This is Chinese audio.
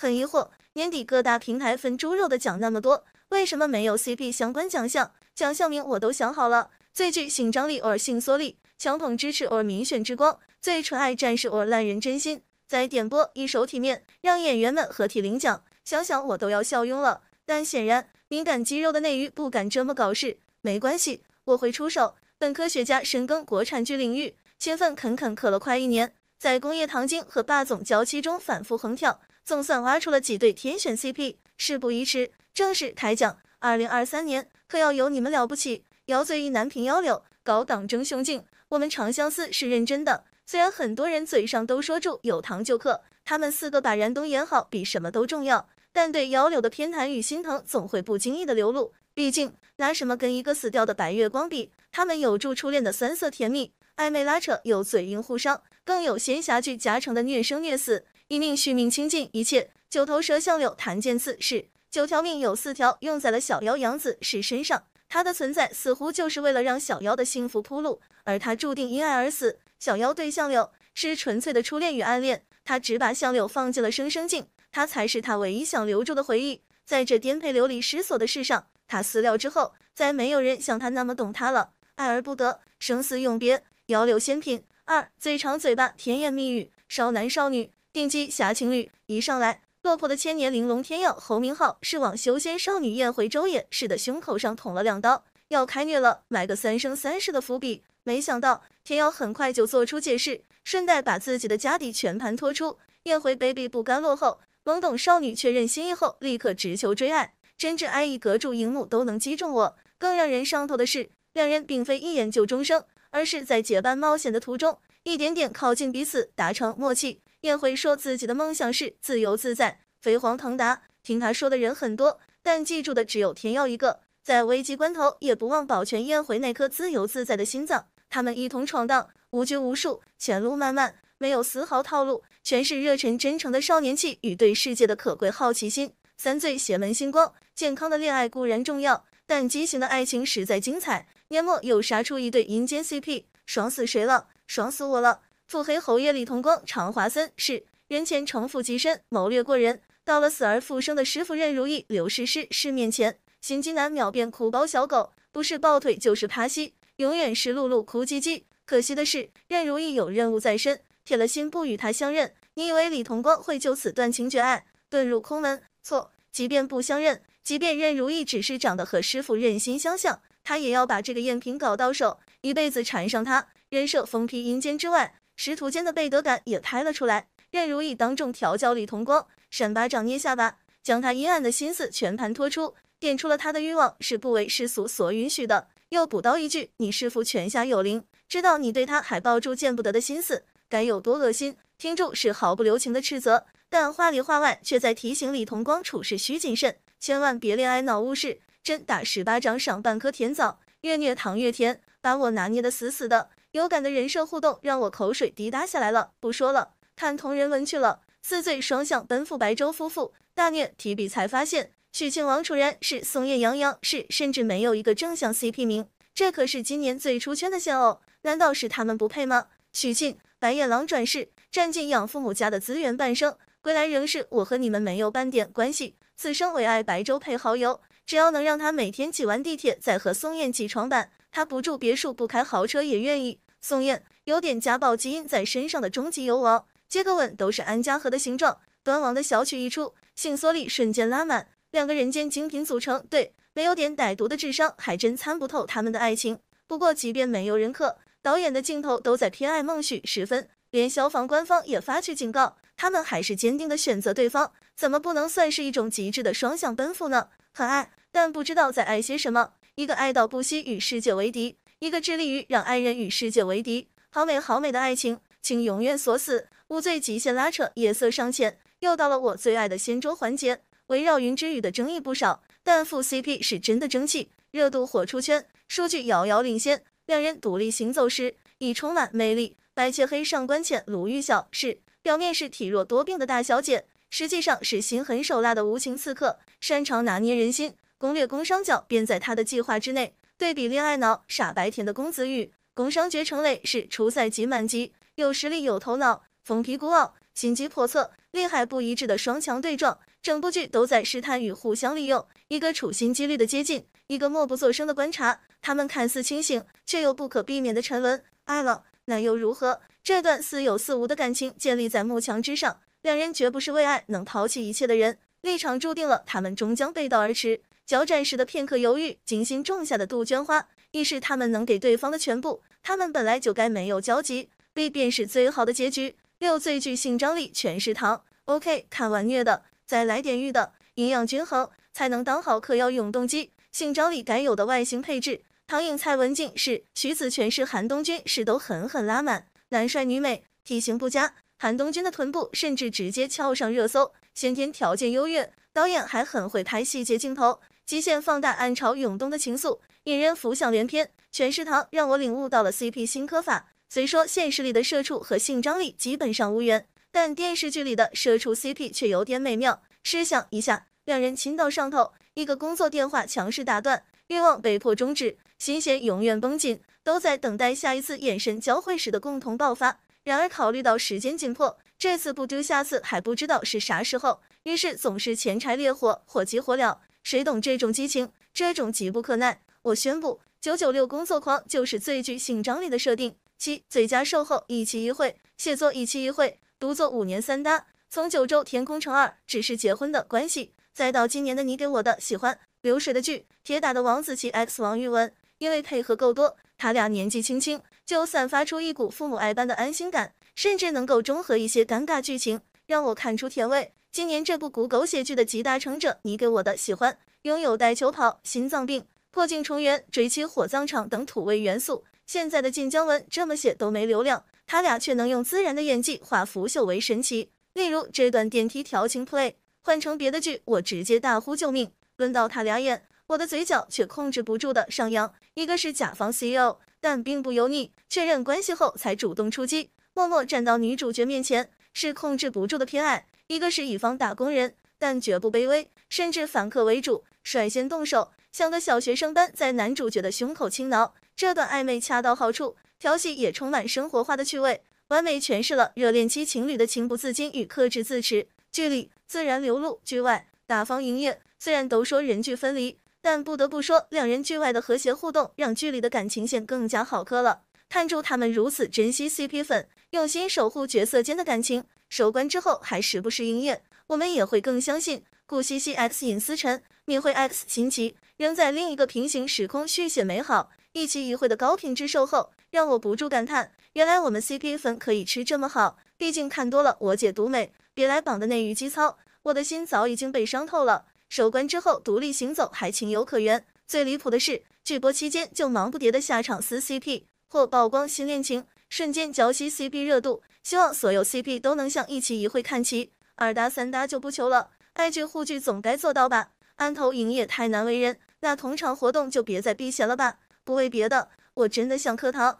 很疑惑，年底各大平台分猪肉的奖那么多，为什么没有 CP 相关奖项？奖项名我都想好了，最具性张力 or 性缩力，强捧支持 or 明选之光，最纯爱战士 or 烂人真心，再点播一首《体面，让演员们合体领奖，想想我都要笑晕了。但显然，敏感肌肉的内娱不敢这么搞事。没关系，我会出手。本科学家深耕国产剧领域，勤奋肯肯刻了快一年，在工业糖精和霸总娇妻中反复横跳。总算挖出了几对天选 CP，事不宜迟，正式开讲。二零二三年可要有你们了不起！姚醉一南平、姚柳搞党争雄竞，我们长相思是认真的。虽然很多人嘴上都说住有糖就嗑，他们四个把燃冬演好比什么都重要，但对姚柳的偏袒与心疼总会不经意的流露。毕竟拿什么跟一个死掉的白月光比？他们有住初恋的酸涩甜蜜，暧昧拉扯，有嘴硬互伤，更有仙侠剧夹成的虐生虐死。以命续命，倾尽一切。九头蛇相柳弹剑刺，是九条命有四条用在了小妖杨子是身上。他的存在似乎就是为了让小妖的幸福铺路，而他注定因爱而死。小妖对相柳是纯粹的初恋与暗恋，他只把相柳放进了生生境，他才是他唯一想留住的回忆。在这颠沛流离失所的世上，他死掉之后，再没有人像他那么懂他了。爱而不得，生死永别。杨柳仙品二，嘴长嘴巴，甜言蜜语，少男少女。进击侠情侣一上来，落魄的千年玲珑天妖侯明浩是往修仙少女燕回周也似的胸口上捅了两刀，要开虐了，埋个三生三世的伏笔。没想到天妖很快就做出解释，顺带把自己的家底全盘托出。燕回卑鄙不甘落后，懵懂少女确认心意后，立刻直求追爱。真挚爱意隔住荧幕都能击中我。更让人上头的是，两人并非一眼就终生，而是在结伴冒险的途中，一点点靠近彼此，达成默契。燕回说自己的梦想是自由自在、飞黄腾达。听他说的人很多，但记住的只有田耀一个。在危急关头，也不忘保全燕回那颗自由自在的心脏。他们一同闯荡，无拘无束，前路漫漫，没有丝毫套路，全是热忱真诚的少年气与对世界的可贵好奇心。三最邪门星光，健康的恋爱固然重要，但畸形的爱情实在精彩。年末又杀出一对阴间 CP，爽死谁了？爽死我了！腹黑侯爷李同光，常华森是人前城府极深，谋略过人。到了死而复生的师傅任如意，刘诗诗是面前，心机男秒变哭包小狗，不是抱腿就是趴膝，永远是露露哭唧唧。可惜的是，任如意有任务在身，铁了心不与他相认。你以为李同光会就此断情绝爱，遁入空门？错，即便不相认，即便任如意只是长得和师傅任心相像，他也要把这个赝品搞到手，一辈子缠上他。人设封批阴间之外。师徒间的背德感也拍了出来，任如意当众调教李同光，扇巴掌捏下巴，将他阴暗的心思全盘托出，点出了他的欲望是不为世俗所允许的。又补刀一句：“你师傅泉下有灵，知道你对他还抱住见不得的心思，该有多恶心！”听众是毫不留情的斥责，但话里话外却在提醒李同光处事需谨慎，千万别恋爱脑误事。真打十巴掌赏半颗甜枣，越虐糖越甜，把我拿捏得死死的。有感的人设互动让我口水滴答下来了，不说了，看同人文去了。四岁双向奔赴白周夫妇大虐，提笔才发现许沁王楚然是松叶杨洋是，甚至没有一个正向 CP 名，这可是今年最出圈的现偶，难道是他们不配吗？许沁白眼狼转世，占尽养父母家的资源半生，归来仍是我和你们没有半点关系，此生唯爱白周配蚝油，只要能让他每天挤完地铁再和松叶起床板。他不住别墅，不开豪车也愿意。宋焰有点家暴基因在身上的终极油王，接个吻都是安家和的形状。端王的小曲一出，性缩力瞬间拉满。两个人间精品组成对，没有点歹毒的智商还真参不透他们的爱情。不过即便没有人磕，导演的镜头都在偏爱孟许十分，连消防官方也发去警告，他们还是坚定的选择对方。怎么不能算是一种极致的双向奔赴呢？很爱，但不知道在爱些什么。一个爱到不惜与世界为敌，一个致力于让爱人与世界为敌，好美好美的爱情，请永远锁死。无罪极限拉扯，夜色尚浅。又到了我最爱的掀桌环节。围绕云之羽的争议不少，但副 CP 是真的争气，热度火出圈，数据遥遥领先。两人独立行走时已充满魅力，白切黑，上官浅、鲁昱晓是表面是体弱多病的大小姐，实际上是心狠手辣的无情刺客，擅长拿捏人心。攻略工商角便在他的计划之内。对比恋爱脑傻白甜的公子羽，工商绝程磊是初赛即满级，有实力有头脑，风批孤傲，心机叵测，厉害不一致的双强对撞，整部剧都在试探与互相利用，一个处心积虑的接近，一个默不作声的观察。他们看似清醒，却又不可避免的沉沦。爱了，那又如何？这段似有似无的感情建立在幕墙之上，两人绝不是为爱能抛弃一切的人，立场注定了他们终将背道而驰。交战时的片刻犹豫，精心种下的杜鹃花，亦是他们能给对方的全部。他们本来就该没有交集，B 便是最好的结局。六最具性张力全是糖，OK，看完虐的，再来点欲的，营养均衡才能当好嗑药永动机。性张力该有的外形配置，唐颖、蔡文静是徐子泉是韩东君是都狠狠拉满。男帅女美，体型不佳，韩东君的臀部甚至直接翘上热搜，先天条件优越，导演还很会拍细节镜头。极限放大暗潮涌动的情愫，引人浮想联翩。全食堂让我领悟到了 CP 新科法。虽说现实里的社畜和性张力基本上无缘，但电视剧里的社畜 CP 却有点美妙。试想一下，两人亲到上头，一个工作电话强势打断，欲望被迫终止，心弦永远绷紧，都在等待下一次眼神交汇时的共同爆发。然而考虑到时间紧迫，这次不丢，下次还不知道是啥时候，于是总是前柴烈火，火急火燎。谁懂这种激情，这种急不可耐？我宣布，九九六工作狂就是最具性张力的设定。七最佳售后一期一会，写作一期一会，读作五年三搭。从九州天空城二只是结婚的关系，再到今年的你给我的喜欢流水的剧，铁打的王子奇 x 王玉雯，因为配合够多，他俩年纪轻轻就散发出一股父母爱般的安心感，甚至能够中和一些尴尬剧情，让我看出甜味。今年这部古狗血剧的集大成者，你给我的喜欢拥有带球跑、心脏病、破镜重圆、追妻火葬场等土味元素。现在的晋江文这么写都没流量，他俩却能用自然的演技化腐朽为神奇。例如这段电梯调情 play，换成别的剧，我直接大呼救命。轮到他俩演，我的嘴角却控制不住的上扬。一个是甲方 CEO，但并不油腻，确认关系后才主动出击，默默站到女主角面前，是控制不住的偏爱。一个是乙方打工人，但绝不卑微，甚至反客为主，率先动手，像个小学生般在男主角的胸口轻挠。这段暧昧恰到好处，调戏也充满生活化的趣味，完美诠释了热恋期情侣的情不自禁与克制自持。剧里自然流露，剧外大方营业。虽然都说人剧分离，但不得不说，两人剧外的和谐互动让剧里的感情线更加好磕了。看住他们如此珍惜 CP 粉，用心守护角色间的感情。收官之后还时不时营业，我们也会更相信顾西西 x 隐思辰、敏慧 x 秦奇仍在另一个平行时空续写美好，一期一会的高品质售后，让我不住感叹，原来我们 CP 粉可以吃这么好。毕竟看多了我姐独美别来绑的内娱基操，我的心早已经被伤透了。收官之后独立行走还情有可原，最离谱的是，剧播期间就忙不迭的下场撕 CP 或曝光新恋情，瞬间浇熄 CP 热度。希望所有 CP 都能像一期一会看齐，二搭三搭就不求了，爱剧护剧总该做到吧？安投影也太难为人，那同场活动就别再避嫌了吧？不为别的，我真的想磕糖。